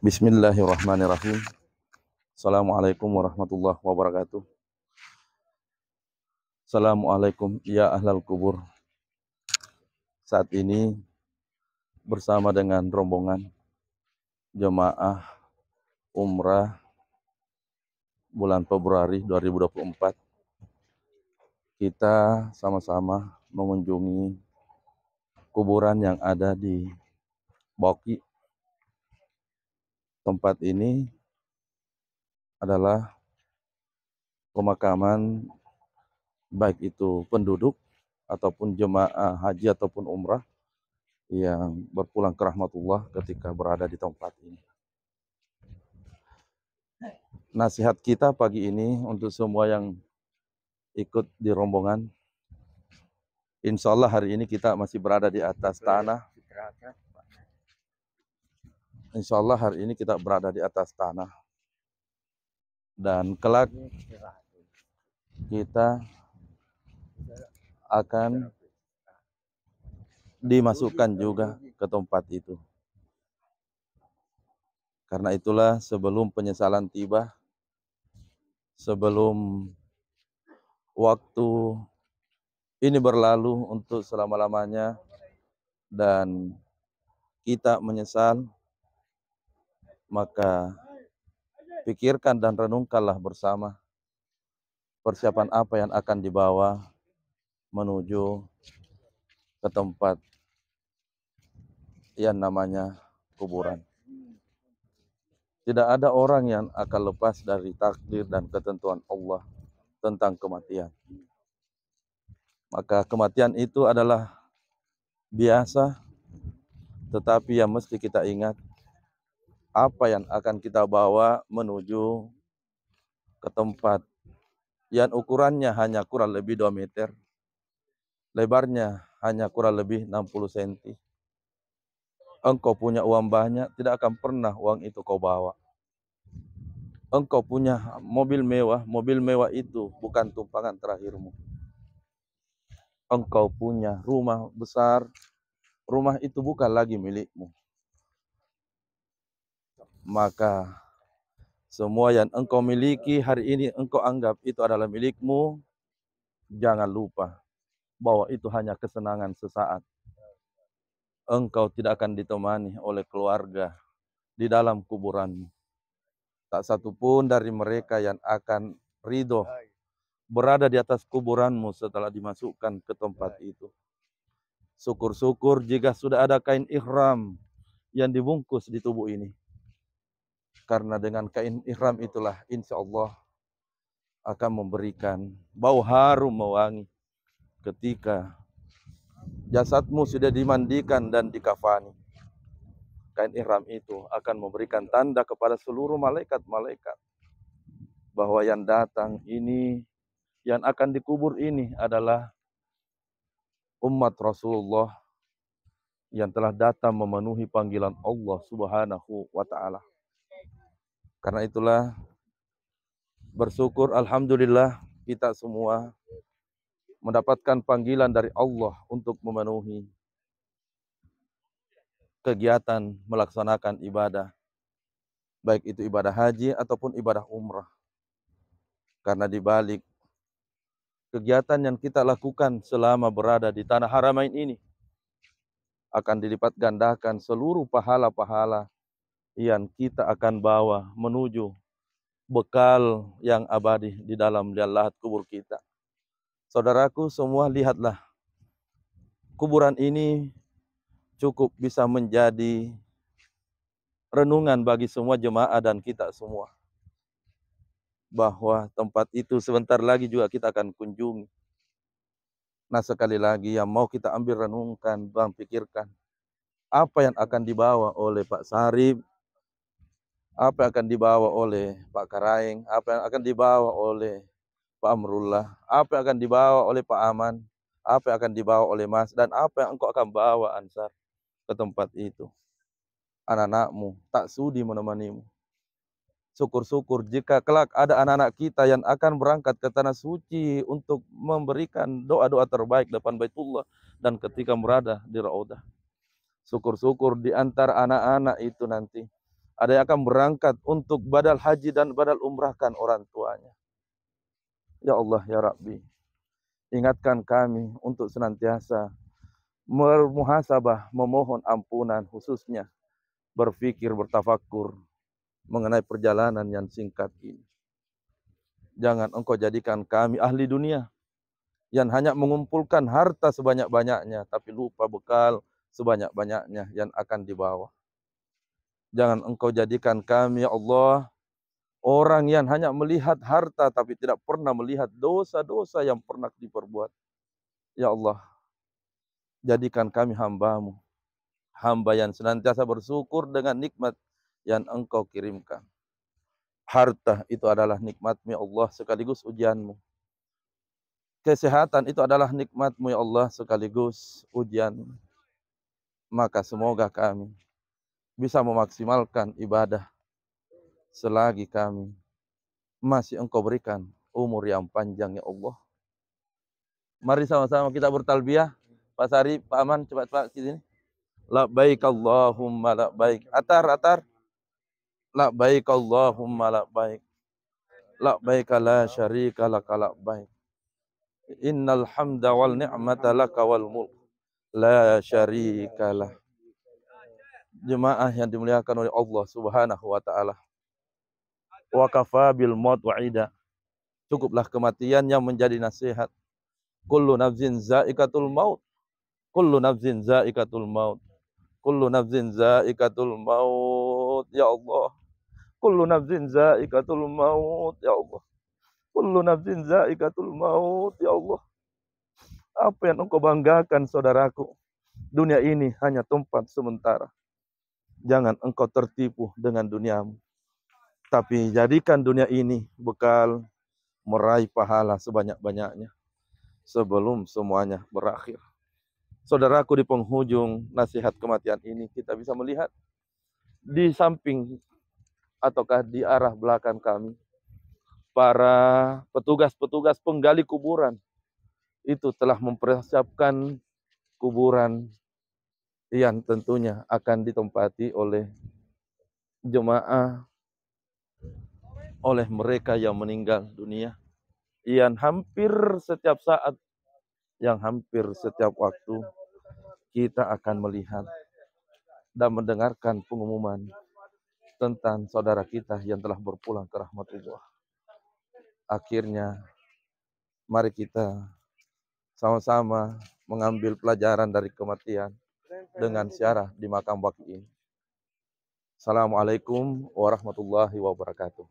Bismillahirrahmanirrahim. Assalamualaikum warahmatullahi wabarakatuh. Assalamualaikum ya ahlal kubur. Saat ini bersama dengan rombongan jemaah umrah bulan Februari 2024 kita sama-sama mengunjungi kuburan yang ada di Boki tempat ini adalah pemakaman baik itu penduduk ataupun jemaah haji ataupun umrah yang berpulang ke rahmatullah ketika berada di tempat ini. Nasihat kita pagi ini untuk semua yang ikut di rombongan. Insya Allah hari ini kita masih berada di atas tanah. Insya Allah hari ini kita berada di atas tanah. Dan kelak kita akan dimasukkan juga ke tempat itu. Karena itulah sebelum penyesalan tiba, sebelum waktu ini berlalu untuk selama-lamanya dan kita menyesal maka pikirkan dan renungkanlah bersama persiapan apa yang akan dibawa menuju ke tempat yang namanya kuburan. Tidak ada orang yang akan lepas dari takdir dan ketentuan Allah tentang kematian. Maka kematian itu adalah biasa, tetapi yang mesti kita ingat apa yang akan kita bawa menuju ke tempat yang ukurannya hanya kurang lebih 2 meter, lebarnya hanya kurang lebih 60 cm. Engkau punya uang banyak, tidak akan pernah uang itu kau bawa. Engkau punya mobil mewah, mobil mewah itu bukan tumpangan terakhirmu. Engkau punya rumah besar, rumah itu bukan lagi milikmu maka semua yang engkau miliki hari ini engkau anggap itu adalah milikmu, jangan lupa bahwa itu hanya kesenangan sesaat. Engkau tidak akan ditemani oleh keluarga di dalam kuburanmu. Tak satu pun dari mereka yang akan ridho berada di atas kuburanmu setelah dimasukkan ke tempat itu. Syukur-syukur jika sudah ada kain ihram yang dibungkus di tubuh ini karena dengan kain ihram itulah insya Allah akan memberikan bau harum mewangi ketika jasadmu sudah dimandikan dan dikafani. Kain ihram itu akan memberikan tanda kepada seluruh malaikat-malaikat bahwa yang datang ini, yang akan dikubur ini adalah umat Rasulullah yang telah datang memenuhi panggilan Allah Subhanahu wa taala. Karena itulah bersyukur alhamdulillah kita semua mendapatkan panggilan dari Allah untuk memenuhi kegiatan melaksanakan ibadah baik itu ibadah haji ataupun ibadah umrah karena di balik kegiatan yang kita lakukan selama berada di tanah haramain ini akan dilipat gandakan seluruh pahala-pahala yang kita akan bawa menuju bekal yang abadi di dalam lahat kubur kita. Saudaraku semua lihatlah kuburan ini cukup bisa menjadi renungan bagi semua jemaah dan kita semua. Bahwa tempat itu sebentar lagi juga kita akan kunjungi. Nah sekali lagi yang mau kita ambil renungkan, bang pikirkan. Apa yang akan dibawa oleh Pak Sarip, apa yang akan dibawa oleh Pak Karaeng, apa yang akan dibawa oleh Pak Amrullah, apa yang akan dibawa oleh Pak Aman, apa yang akan dibawa oleh Mas, dan apa yang engkau akan bawa Ansar ke tempat itu. Anak-anakmu tak sudi menemanimu. Syukur-syukur jika kelak ada anak-anak kita yang akan berangkat ke tanah suci untuk memberikan doa-doa terbaik depan Baitullah dan ketika berada di Raudah. Syukur-syukur di antara anak-anak itu nanti ada yang akan berangkat untuk badal haji dan badal umrahkan orang tuanya. Ya Allah, Ya Rabbi, ingatkan kami untuk senantiasa bermuhasabah, memohon ampunan khususnya, berfikir, bertafakur mengenai perjalanan yang singkat ini. Jangan engkau jadikan kami ahli dunia yang hanya mengumpulkan harta sebanyak-banyaknya, tapi lupa bekal sebanyak-banyaknya yang akan dibawa. Jangan engkau jadikan kami, ya Allah, orang yang hanya melihat harta tapi tidak pernah melihat dosa-dosa yang pernah diperbuat. Ya Allah, jadikan kami hambamu. Hamba yang senantiasa bersyukur dengan nikmat yang engkau kirimkan. Harta itu adalah nikmatmu ya Allah sekaligus ujianmu. Kesehatan itu adalah nikmatmu ya Allah sekaligus ujian. Maka semoga kami bisa memaksimalkan ibadah selagi kami masih engkau berikan umur yang panjang ya Allah. Mari sama-sama kita bertalbiyah. Pak Sari, Pak Aman, cepat Pak sini. La baik Allahumma la baik. Atar, atar. La baik Allahumma la baik. La baik la syarika la kala baik. Innal hamda wal ni'mata laka wal mulk. La syarika lah jemaah yang dimuliakan oleh Allah Subhanahu wa taala. Wa kafa bil maut wa'ida. Cukuplah kematian yang menjadi nasihat. Kullu nafsin zaikatul maut. Kullu nafsin zaikatul maut. Kullu nafsin zaikatul maut ya Allah. Kullu nafsin zaikatul maut ya Allah. Kullu nafsin zaikatul maut ya Allah. Apa yang engkau banggakan saudaraku? Dunia ini hanya tempat sementara. Jangan engkau tertipu dengan duniamu. Tapi jadikan dunia ini bekal meraih pahala sebanyak-banyaknya sebelum semuanya berakhir. Saudaraku di penghujung nasihat kematian ini kita bisa melihat di samping ataukah di arah belakang kami para petugas-petugas penggali kuburan itu telah mempersiapkan kuburan yang tentunya akan ditempati oleh jemaah oleh mereka yang meninggal dunia yang hampir setiap saat yang hampir setiap waktu kita akan melihat dan mendengarkan pengumuman tentang saudara kita yang telah berpulang ke rahmatullah. Akhirnya mari kita sama-sama mengambil pelajaran dari kematian dengan siarah di makam wakil ini. Assalamualaikum warahmatullahi wabarakatuh.